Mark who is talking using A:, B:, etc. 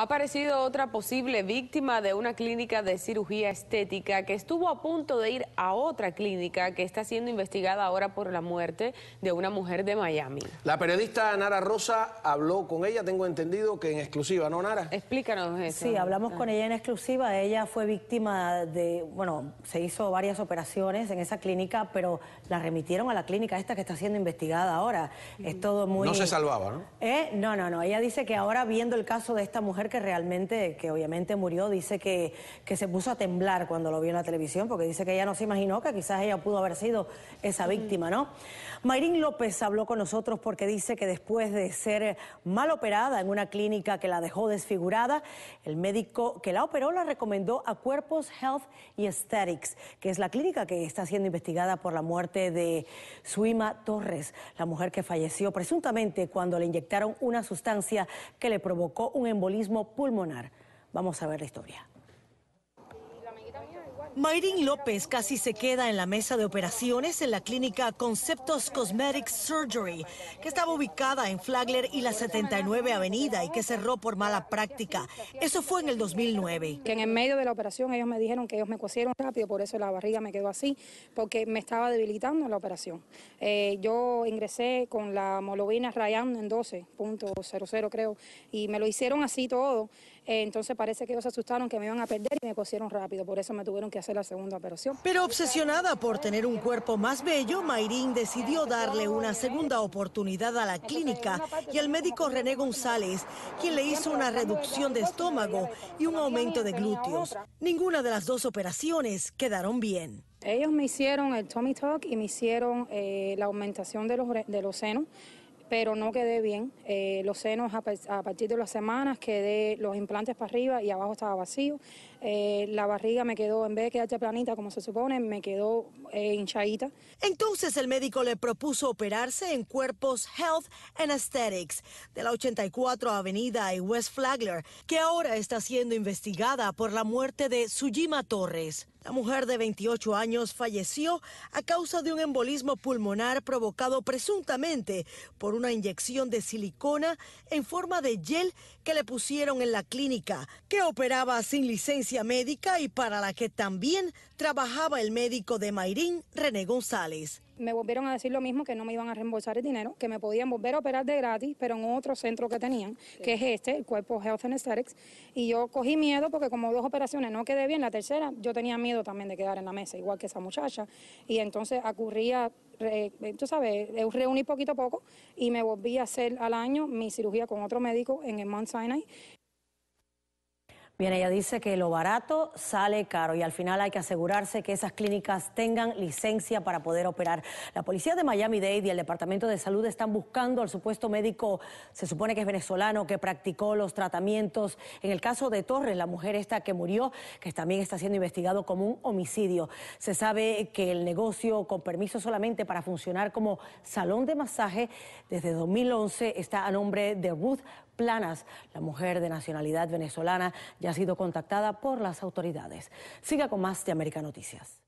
A: Ha aparecido otra posible víctima de una clínica de cirugía estética que estuvo a punto de ir a otra clínica que está siendo investigada ahora
B: por la muerte de una mujer de Miami. La periodista Nara Rosa habló con ella, tengo entendido que en exclusiva, ¿no, Nara? Explícanos eso. Sí, hablamos con ella en exclusiva. Ella fue víctima de, bueno, se hizo varias operaciones en esa clínica, pero la remitieron a la clínica esta que está siendo investigada ahora. Es todo muy... No se salvaba, ¿no? ¿Eh? No, no, no. Ella dice que ahora viendo el caso de esta mujer que realmente, que obviamente murió, dice que, se puso a temblar cuando lo vio en la televisión, porque dice que ella no se imaginó que quizás ella pudo haber sido esa víctima, ¿no? Mayrin López habló con nosotros porque dice que después de ser mal operada en una clínica que la dejó desfigurada, el médico que la operó la recomendó a Cuerpos Health y Aesthetics, que es la clínica que está siendo investigada por la muerte de Suima Torres, la mujer que falleció presuntamente cuando le inyectaron una sustancia que le provocó un embolismo pulmonar. Vamos a ver la historia. Mayrin López casi se queda en la mesa de operaciones en la clínica Conceptos Cosmetic Surgery, que estaba ubicada en Flagler y la 79 Avenida y que cerró por mala práctica. Eso fue en el 2009. Que en el
A: medio de la operación ellos me dijeron que ellos me cosieron rápido, por eso la barriga me quedó así, porque me estaba debilitando la operación. Eh, yo ingresé con la molovina rayando en 12.00 creo, y me lo hicieron así todo. Eh, entonces parece que ellos asustaron que me iban a perder y me cosieron rápido, por eso me tuvieron que hacer la segunda operación.
B: Pero obsesionada por tener un cuerpo más bello, Mayrín decidió darle una segunda oportunidad a la clínica y al médico René González, quien le hizo una reducción de estómago y un aumento de glúteos. Ninguna de las dos operaciones quedaron bien.
A: Ellos me hicieron el tummy Talk y me hicieron eh, la aumentación de los, de los senos pero no quedé bien. Eh, los senos a, partir de las semanas quedé los implantes para arriba y abajo estaba vacío. Eh, la barriga me quedó, en vez de quedarse planita como se supone, me quedó eh, hinchadita.
B: Entonces el médico le propuso operarse en Cuerpos Health and Aesthetics de la 84 Avenida y West Flagler, que ahora está siendo investigada por la muerte de Sujima Torres. La mujer de 28 años falleció a causa de un embolismo pulmonar provocado presuntamente por una inyección de silicona en forma de gel que le pusieron en la clínica, que operaba sin licencia médica y para la que también trabajaba el médico de Mayrín, René González. Me volvieron
A: a decir lo mismo, que no me iban a reembolsar el dinero, que me podían volver a operar de gratis, pero en otro centro que tenían, que es este, el Cuerpo Health and Y yo cogí miedo porque como dos operaciones no quedé bien, la tercera yo tenía miedo también de quedar en la mesa, igual que esa muchacha. Y entonces ACURRÍA, tú sabes, eh, reuní poquito a poco y me volví a hacer al año mi cirugía con otro médico en el Mount Sinai.
B: Bien, ella dice que lo barato sale caro y al final hay que asegurarse que esas clínicas tengan licencia para poder operar. La policía de Miami-Dade y el Departamento de Salud están buscando al supuesto médico, se supone que es venezolano, que practicó los tratamientos. En el caso de Torres, la mujer esta que murió, que también está siendo investigado como un homicidio. Se sabe que el negocio, con permiso solamente para funcionar como salón de masaje, desde 2011 está a nombre de Ruth Planas. La mujer de nacionalidad venezolana ya ha sido contactada por las autoridades. Siga con más de América Noticias.